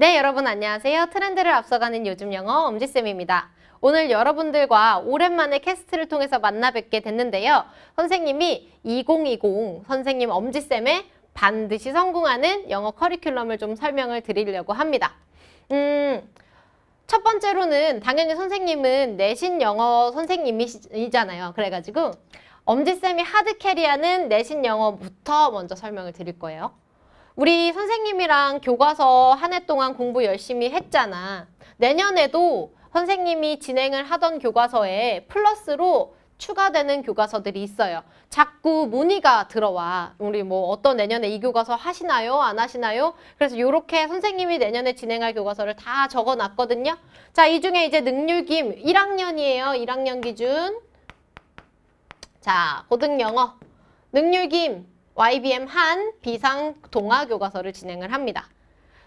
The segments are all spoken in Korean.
네, 여러분 안녕하세요. 트렌드를 앞서가는 요즘 영어 엄지쌤입니다. 오늘 여러분들과 오랜만에 캐스트를 통해서 만나 뵙게 됐는데요. 선생님이 2020 선생님 엄지쌤의 반드시 성공하는 영어 커리큘럼을 좀 설명을 드리려고 합니다. 음, 첫 번째로는 당연히 선생님은 내신 영어 선생님이잖아요. 그래가지고 엄지쌤이 하드 캐리하는 내신 영어부터 먼저 설명을 드릴 거예요. 우리 선생님이랑 교과서 한 해 동안 공부 열심히 했잖아. 내년에도 선생님이 진행을 하던 교과서에 플러스로 추가되는 교과서들이 있어요. 자꾸 문의가 들어와. 우리 뭐 어떤 내년에 이 교과서 하시나요? 안 하시나요? 그래서 이렇게 선생님이 내년에 진행할 교과서를 다 적어놨거든요. 자, 이 중에 이제 능률김 1학년이에요. 1학년 기준. 자, 고등영어. 능률김 YBM 한 비상 동아 교과서를 진행을 합니다.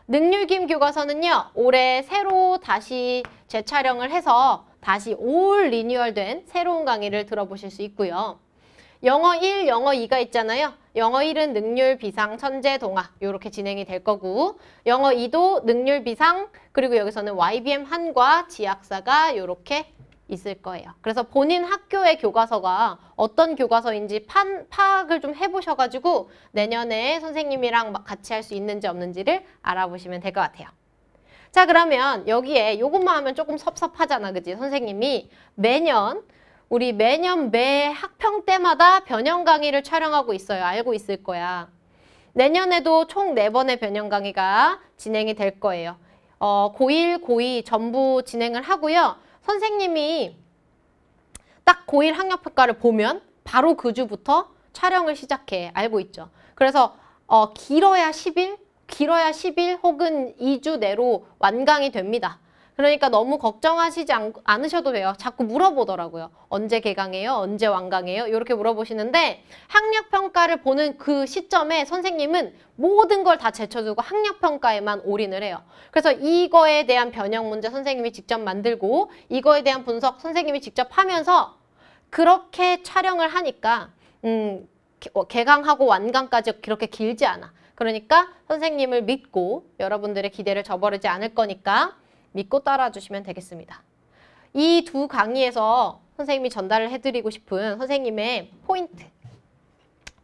능률김 교과서는요. 올해 새로 다시 재촬영을 해서 다시 올 리뉴얼된 새로운 강의를 들어보실 수 있고요. 영어 1, 영어 2가 있잖아요. 영어 1은 능률, 비상, 천재, 동아 이렇게 진행이 될 거고 영어 2도 능률, 비상 그리고 여기서는 YBM 한과 지학사가 이렇게 있을 거예요. 그래서 본인 학교의 교과서가 어떤 교과서인지 판, 파악을 좀 해보셔가지고 내년에 선생님이랑 같이 할 수 있는지 없는지를 알아보시면 될 것 같아요. 자 그러면 여기에 이것만 하면 조금 섭섭하잖아 그지 선생님이 매년 우리 매년 매 학평 때마다 변형 강의를 촬영하고 있어요 알고 있을 거야 내년에도 총 네번의 변형 강의가 진행이 될 거예요 어, 고1, 고2 전부 진행을 하고요 선생님이 딱 고1 학력평가를 보면 바로 그 주부터 촬영을 시작해 알고 있죠. 그래서 어, 길어야 10일, 길어야 10일 혹은 2주 내로 완강이 됩니다. 그러니까 너무 걱정하시지 않, 않으셔도 돼요. 자꾸 물어보더라고요. 언제 개강해요? 언제 완강해요? 이렇게 물어보시는데 학력 평가를 보는 그 시점에 선생님은 모든 걸 다 제쳐두고 학력 평가에만 올인을 해요. 그래서 이거에 대한 변형 문제 선생님이 직접 만들고 이거에 대한 분석 선생님이 직접 하면서 그렇게 촬영을 하니까 음, 어, 개강하고 완강까지 그렇게 길지 않아. 그러니까 선생님을 믿고 여러분들의 기대를 저버리지 않을 거니까 믿고 따라주시면 되겠습니다. 이 두 강의에서 선생님이 전달을 해드리고 싶은 선생님의 포인트.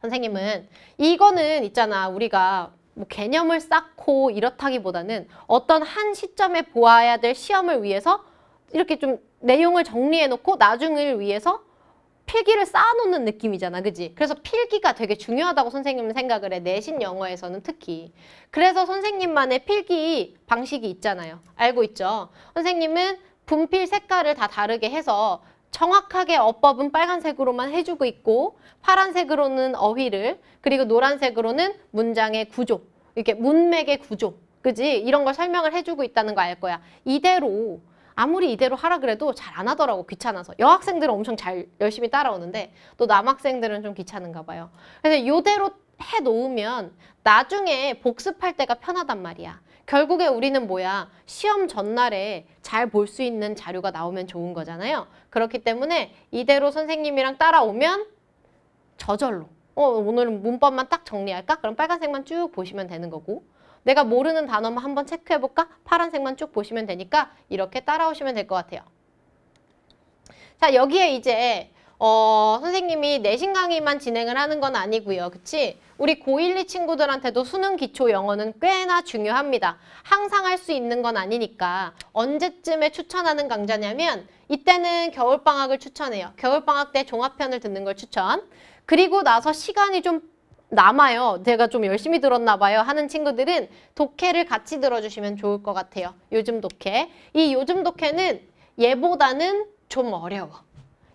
선생님은 이거는 있잖아 우리가 뭐 개념을 쌓고 이렇다기보다는 어떤 한 시점에 보아야 될 시험을 위해서 이렇게 좀 내용을 정리해놓고 나중을 위해서 필기를 쌓아놓는 느낌이잖아 그지 그래서 필기가 되게 중요하다고 선생님은 생각을 해 내신 영어에서는 특히 그래서 선생님만의 필기 방식이 있잖아요 알고 있죠 선생님은 분필 색깔을 다 다르게 해서 정확하게 어법은 빨간색으로만 해주고 있고 파란색으로는 어휘를 그리고 노란색으로는 문장의 구조 이렇게 문맥의 구조 그지 이런 걸 설명을 해주고 있다는 거 알 거야 이대로 아무리 이대로 하라 그래도 잘 안 하더라고 귀찮아서 여학생들은 엄청 잘 열심히 따라오는데 또 남학생들은 좀 귀찮은가 봐요 그래서 이대로 해놓으면 나중에 복습할 때가 편하단 말이야 결국에 우리는 뭐야 시험 전날에 잘 볼 수 있는 자료가 나오면 좋은 거잖아요 그렇기 때문에 이대로 선생님이랑 따라오면 저절로 어 오늘은 문법만 딱 정리할까? 그럼 빨간색만 쭉 보시면 되는 거고 내가 모르는 단어만 한번 체크해볼까? 파란색만 쭉 보시면 되니까 이렇게 따라오시면 될 것 같아요. 자 여기에 이제 어, 선생님이 내신 강의만 진행을 하는 건 아니고요. 그치? 우리 고1, 2 친구들한테도 수능 기초 영어는 꽤나 중요합니다. 항상 할 수 있는 건 아니니까 언제쯤에 추천하는 강좌냐면 이때는 겨울방학을 추천해요. 겨울방학 때 종합편을 듣는 걸 추천. 그리고 나서 시간이 좀 남아요. 제가 좀 열심히 들었나 봐요 하는 친구들은 독해를 같이 들어주시면 좋을 것 같아요. 요즘 독해. 이 요즘 독해는 얘보다는 좀 어려워.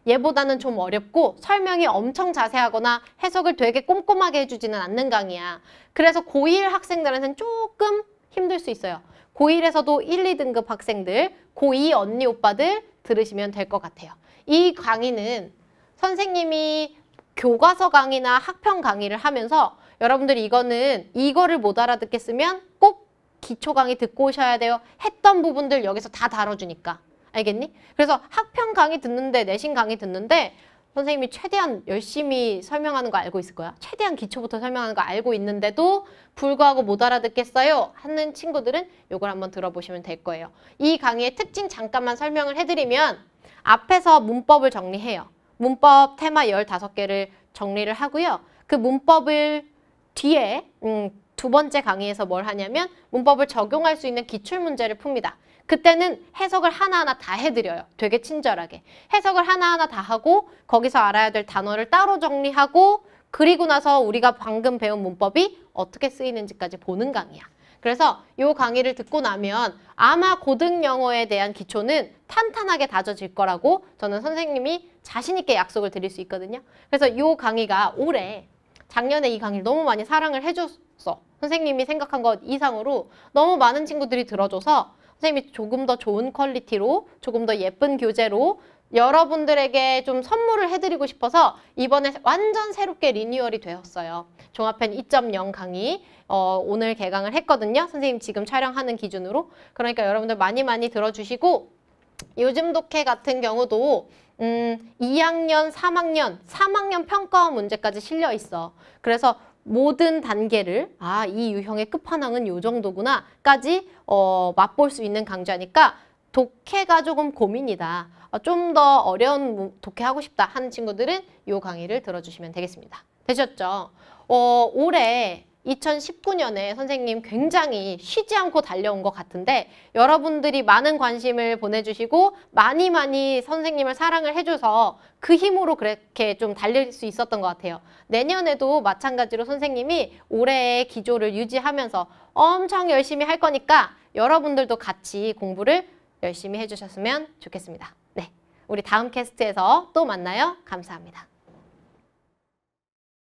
얘보다는 좀 어렵고 설명이 엄청 자세하거나 해석을 되게 꼼꼼하게 해주지는 않는 강의야. 그래서 고1 학생들한테는 조금 힘들 수 있어요. 고1에서도 1, 2등급 학생들, 고2 언니 오빠들 들으시면 될 것 같아요. 이 강의는 선생님이 교과서 강의나 학평 강의를 하면서 여러분들이 이거는 이거를 못 알아듣겠으면 꼭 기초 강의 듣고 오셔야 돼요 했던 부분들 여기서 다 다뤄주니까 알겠니? 그래서 학평 강의 듣는데 내신 강의 듣는데 선생님이 최대한 열심히 설명하는 거 알고 있을 거야. 최대한 기초부터 설명하는 거 알고 있는데도 불구하고 못 알아듣겠어요 하는 친구들은 이걸 한번 들어보시면 될 거예요. 이 강의의 특징 잠깐만 설명을 해드리면 앞에서 문법을 정리해요. 문법 테마 15개를 정리를 하고요. 그 문법을 뒤에 음, 두 번째 강의에서 뭘 하냐면 문법을 적용할 수 있는 기출문제를 풉니다. 그때는 해석을 하나하나 다 해드려요. 되게 친절하게. 해석을 하나하나 다 하고 거기서 알아야 될 단어를 따로 정리하고 그리고 나서 우리가 방금 배운 문법이 어떻게 쓰이는지까지 보는 강의야. 그래서 이 강의를 듣고 나면 아마 고등 영어에 대한 기초는 탄탄하게 다져질 거라고 저는 선생님이 자신 있게 약속을 드릴 수 있거든요. 그래서 이 강의가 올해 작년에 이 강의를 너무 많이 사랑을 해줬어. 선생님이 생각한 것 이상으로 너무 많은 친구들이 들어줘서 선생님이 조금 더 좋은 퀄리티로 조금 더 예쁜 교재로 여러분들에게 좀 선물을 해드리고 싶어서 이번에 완전 새롭게 리뉴얼이 되었어요. 종합편 2.0 강의 어, 오늘 개강을 했거든요. 선생님 지금 촬영하는 기준으로. 그러니까 여러분들 많이 많이 들어주시고 요즘 독해 같은 경우도 음, 2학년, 3학년, 3학년 평가 원 문제까지 실려 있어. 그래서 모든 단계를 아, 이 유형의 끝판왕은 요 정도구나 까지 어, 맛볼 수 있는 강좌니까 독해가 조금 고민이다. 어, 좀더 어려운 독해하고 싶다 하는 친구들은 이 강의를 들어주시면 되겠습니다. 되셨죠? 어, 올해 2019년에 선생님 굉장히 쉬지 않고 달려온 것 같은데 여러분들이 많은 관심을 보내주시고 많이 많이 선생님을 사랑을 해줘서 그 힘으로 그렇게 좀 달릴 수 있었던 것 같아요. 내년에도 마찬가지로 선생님이 올해의 기조를 유지하면서 엄청 열심히 할 거니까 여러분들도 같이 공부를 열심히 해주셨으면 좋겠습니다. 네, 우리 다음 캐스트에서 또 만나요. 감사합니다.